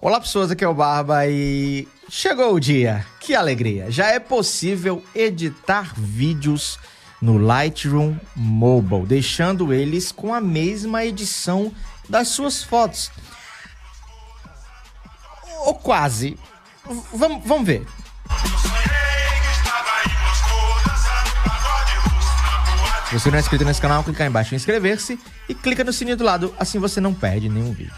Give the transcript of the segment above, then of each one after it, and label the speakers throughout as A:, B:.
A: Olá pessoas, aqui é o Barba e chegou o dia. Que alegria! Já é possível editar vídeos no Lightroom Mobile, deixando eles com a mesma edição das suas fotos. Ou quase. Vamos vamo ver. Se você não é inscrito nesse canal, clica aí embaixo em inscrever-se e clica no sininho do lado, assim você não perde nenhum vídeo.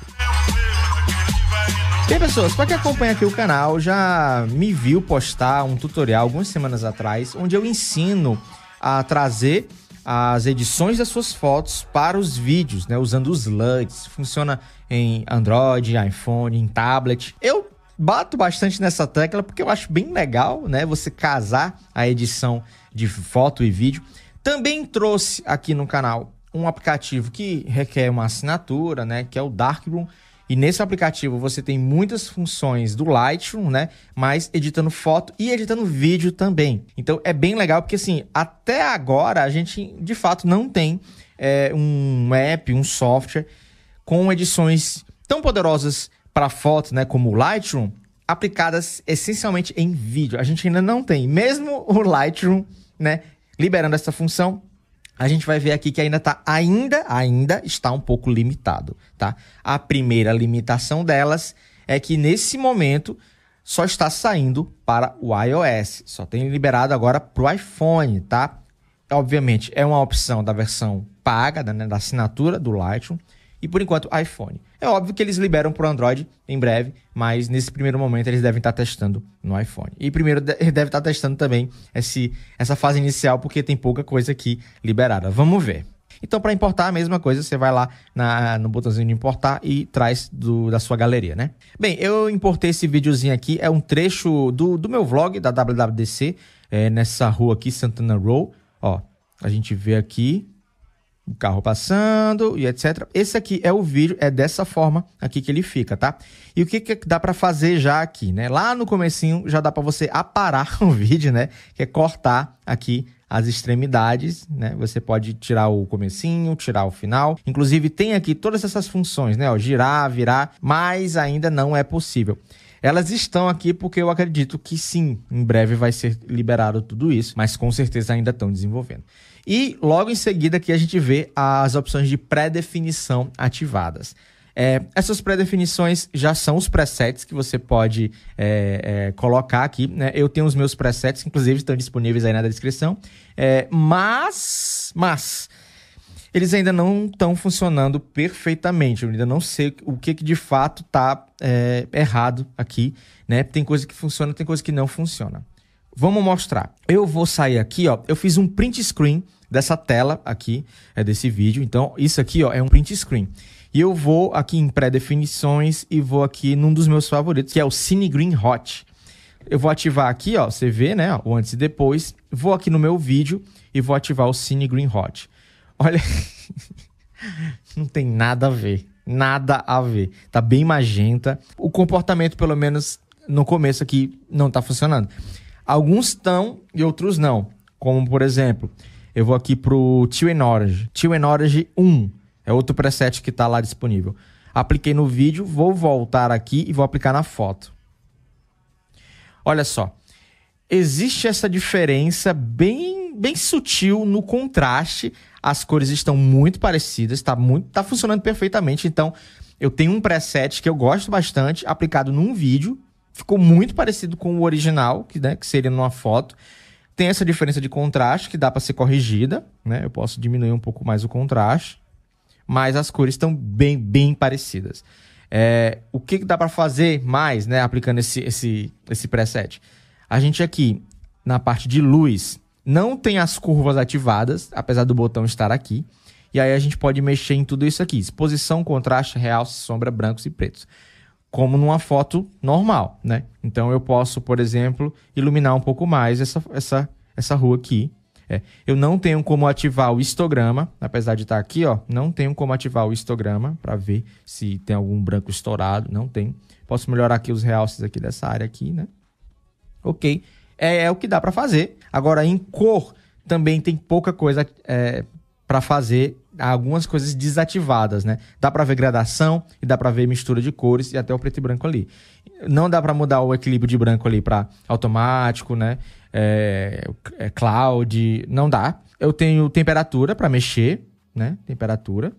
A: aí, pessoas, para quem acompanha aqui o canal já me viu postar um tutorial algumas semanas atrás, onde eu ensino a trazer as edições das suas fotos para os vídeos, né, usando os LUTs. Funciona em Android, iPhone, em tablet. Eu bato bastante nessa tecla porque eu acho bem legal, né, você casar a edição de foto e vídeo. Também trouxe aqui no canal um aplicativo que requer uma assinatura, né, que é o Darkroom. E nesse aplicativo você tem muitas funções do Lightroom, né? Mas editando foto e editando vídeo também. Então é bem legal porque assim, até agora a gente de fato não tem é, um app, um software com edições tão poderosas para foto, né? Como o Lightroom, aplicadas essencialmente em vídeo. A gente ainda não tem. Mesmo o Lightroom, né? Liberando essa função, a gente vai ver aqui que ainda está ainda ainda está um pouco limitado, tá? A primeira limitação delas é que nesse momento só está saindo para o iOS, só tem liberado agora para o iPhone, tá? Obviamente é uma opção da versão paga, né, da assinatura do Lightroom e por enquanto iPhone. É óbvio que eles liberam para o Android em breve, mas nesse primeiro momento eles devem estar tá testando no iPhone. E primeiro deve estar tá testando também esse, essa fase inicial, porque tem pouca coisa aqui liberada. Vamos ver. Então, para importar, a mesma coisa, você vai lá na, no botãozinho de importar e traz do, da sua galeria, né? Bem, eu importei esse videozinho aqui, é um trecho do, do meu vlog da WWDC, é, eh, nessa rua aqui, Santana Row. Ó, a gente vê aqui, o carro passando e etc. Esse aqui é o vídeo, é dessa forma aqui que ele fica, tá? E o que, que dá para fazer já aqui, né? Lá no comecinho já dá para você aparar o vídeo, né? Que é cortar aqui as extremidades, né? Você pode tirar o comecinho, tirar o final. Inclusive tem aqui todas essas funções, né? Ó, girar, virar, mas ainda não é possível. Elas estão aqui porque eu acredito que sim, em breve vai ser liberado tudo isso, mas com certeza ainda estão desenvolvendo. E logo em seguida aqui a gente vê as opções de pré-definição ativadas. É, essas pré-definições já são os presets que você pode é, é, colocar aqui. Né? Eu tenho os meus presets, inclusive estão disponíveis aí na descrição. É, mas, mas, eles ainda não estão funcionando perfeitamente. Eu ainda não sei o que, que de fato está é, errado aqui, né? Tem coisa que funciona, tem coisa que não funciona. Vamos mostrar. Eu vou sair aqui, ó. Eu fiz um print screen dessa tela aqui, é desse vídeo. Então, isso aqui, ó, é um print screen. E eu vou aqui em pré-definições e vou aqui num dos meus favoritos, que é o Cine Green Hot. Eu vou ativar aqui, ó, você vê, né, o antes e depois. Vou aqui no meu vídeo e vou ativar o Cine Green Hot. Olha, não tem nada a ver, nada a ver. Tá bem magenta. O comportamento, pelo menos no começo aqui, não tá funcionando. Alguns estão e outros não. Como, por exemplo, eu vou aqui para o Tio Enorge. Tio Enorge 1 é outro preset que está lá disponível. Apliquei no vídeo, vou voltar aqui e vou aplicar na foto. Olha só. Existe essa diferença bem, bem sutil no contraste. As cores estão muito parecidas, está muito, tá funcionando perfeitamente. Então, eu tenho um preset que eu gosto bastante, aplicado num vídeo, ficou muito parecido com o original, que, né, que seria numa foto. Tem essa diferença de contraste que dá para ser corrigida, né? Eu posso diminuir um pouco mais o contraste, mas as cores estão bem, bem parecidas. É, o que, que dá para fazer mais, né? Aplicando esse, esse, esse preset. A gente aqui na parte de luz não tem as curvas ativadas, apesar do botão estar aqui. E aí a gente pode mexer em tudo isso aqui: exposição, contraste, realce, sombra, brancos e pretos como numa foto normal, né? Então eu posso, por exemplo, iluminar um pouco mais essa, essa, essa rua aqui. É. Eu não tenho como ativar o histograma, apesar de estar tá aqui, ó, não tenho como ativar o histograma para ver se tem algum branco estourado, não tem. Posso melhorar aqui os realces aqui dessa área aqui, né? OK. É, é o que dá para fazer. Agora em cor também tem pouca coisa, é, para fazer algumas coisas desativadas, né? Dá para ver gradação e dá para ver mistura de cores e até o preto e branco ali. Não dá para mudar o equilíbrio de branco ali para automático, né? É, é cloud, não dá. Eu tenho temperatura para mexer, né? Temperatura.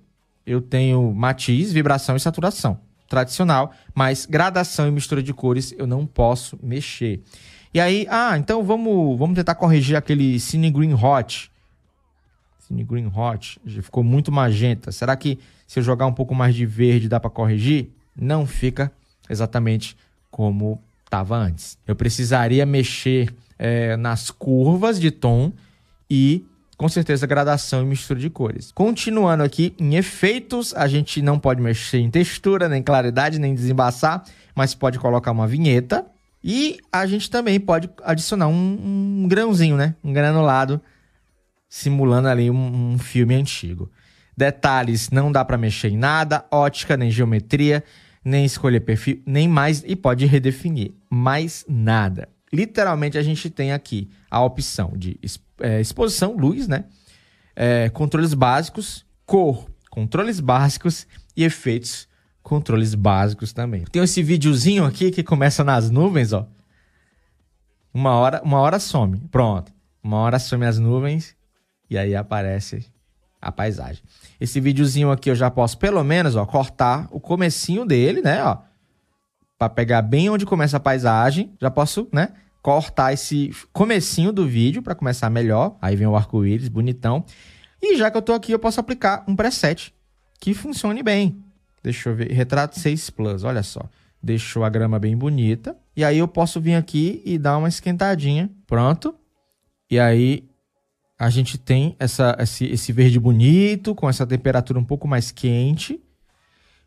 A: Eu tenho matiz, vibração e saturação tradicional, mas gradação e mistura de cores eu não posso mexer. E aí, ah, então vamos, vamos tentar corrigir aquele Cine Green Hot Cine Green Hot, ficou muito magenta. Será que se eu jogar um pouco mais de verde dá para corrigir? Não fica exatamente como estava antes. Eu precisaria mexer é, nas curvas de tom e com certeza gradação e mistura de cores. Continuando aqui em efeitos, a gente não pode mexer em textura, nem claridade, nem desembaçar, mas pode colocar uma vinheta e a gente também pode adicionar um, um grãozinho, né? Um granulado simulando ali um, um filme antigo. Detalhes, não dá para mexer em nada, ótica, nem geometria, nem escolher perfil, nem mais, e pode redefinir mais nada. Literalmente a gente tem aqui a opção de é, exposição, luz, né? É, controles básicos, cor, controles básicos e efeitos, controles básicos também. Tem esse videozinho aqui que começa nas nuvens, ó. Uma hora, uma hora some. Pronto. Uma hora some as nuvens e aí aparece a paisagem. Esse videozinho aqui eu já posso pelo menos, ó, cortar o comecinho dele, né, ó, para pegar bem onde começa a paisagem. Já posso, né, cortar esse comecinho do vídeo para começar melhor. Aí vem o arco-íris bonitão. E já que eu tô aqui, eu posso aplicar um preset que funcione bem. Deixa eu ver, retrato 6 Plus, olha só. Deixou a grama bem bonita. E aí eu posso vir aqui e dar uma esquentadinha. Pronto. E aí a gente tem essa, esse, esse verde bonito, com essa temperatura um pouco mais quente.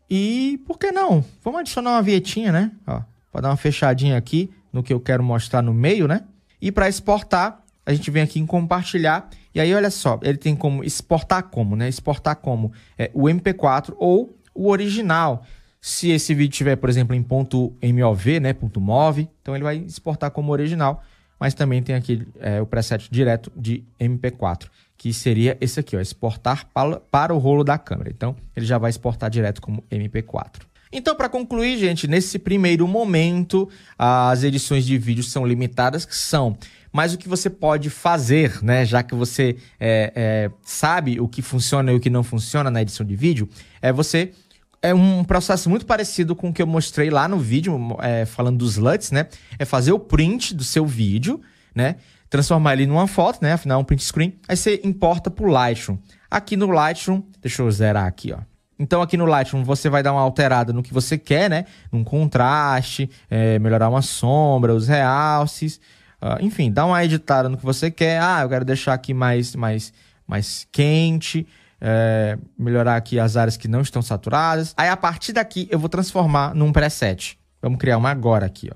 A: E por que não? Vamos adicionar uma vietinha, né? para dar uma fechadinha aqui no que eu quero mostrar no meio, né? E para exportar, a gente vem aqui em compartilhar. E aí, olha só, ele tem como exportar como, né? Exportar como é, o MP4 ou o original. Se esse vídeo tiver, por exemplo, em ponto .mov, né? Ponto .mov, então ele vai exportar como original mas também tem aqui é, o preset direto de MP4, que seria esse aqui, ó, exportar para, para o rolo da câmera. Então, ele já vai exportar direto como MP4. Então, para concluir, gente, nesse primeiro momento, as edições de vídeo são limitadas, que são. Mas o que você pode fazer, né, já que você é, é, sabe o que funciona e o que não funciona na edição de vídeo, é você é um processo muito parecido com o que eu mostrei lá no vídeo, é, falando dos LUTs, né? É fazer o print do seu vídeo, né? Transformar ele numa foto, né? Afinal, é um print screen. Aí você importa pro Lightroom. Aqui no Lightroom, deixa eu zerar aqui, ó. Então, aqui no Lightroom, você vai dar uma alterada no que você quer, né? Num contraste, é, melhorar uma sombra, os realces. Uh, enfim, dá uma editada no que você quer. Ah, eu quero deixar aqui mais, mais, mais quente é, melhorar aqui as áreas que não estão saturadas. Aí a partir daqui eu vou transformar num preset. Vamos criar uma agora aqui, ó.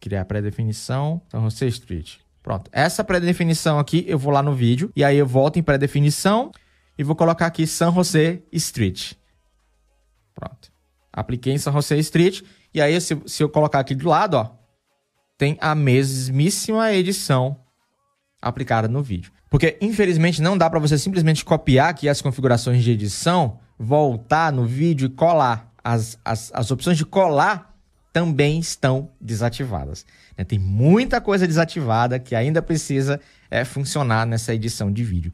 A: Criar pré-definição, San então, Jose Street. Pronto. Essa pré-definição aqui eu vou lá no vídeo e aí eu volto em pré-definição e vou colocar aqui San José Street. Pronto. Apliquei em San José Street e aí se, se eu colocar aqui do lado, ó, tem a mesmíssima edição aplicada no vídeo. Porque, infelizmente, não dá para você simplesmente copiar aqui as configurações de edição, voltar no vídeo e colar. As, as, as opções de colar também estão desativadas. Né? Tem muita coisa desativada que ainda precisa é, funcionar nessa edição de vídeo.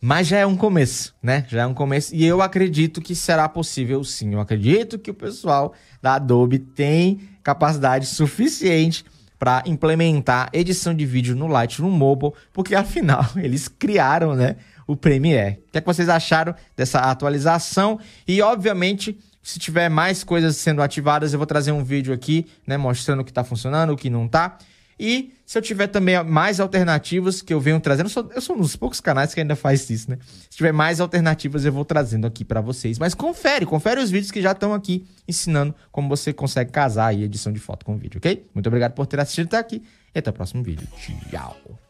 A: Mas já é um começo, né? Já é um começo. E eu acredito que será possível sim. Eu acredito que o pessoal da Adobe tem capacidade suficiente para implementar edição de vídeo no Lightroom Mobile, porque afinal eles criaram, né, o Premiere. O que, é que vocês acharam dessa atualização? E obviamente se tiver mais coisas sendo ativadas, eu vou trazer um vídeo aqui, né, mostrando o que está funcionando, o que não está. E se eu tiver também mais alternativas que eu venho trazendo, eu sou, eu sou um dos poucos canais que ainda faz isso, né? Se tiver mais alternativas, eu vou trazendo aqui para vocês. Mas confere, confere os vídeos que já estão aqui ensinando como você consegue casar aí edição de foto com vídeo, ok? Muito obrigado por ter assistido até aqui e até o próximo vídeo. Tchau!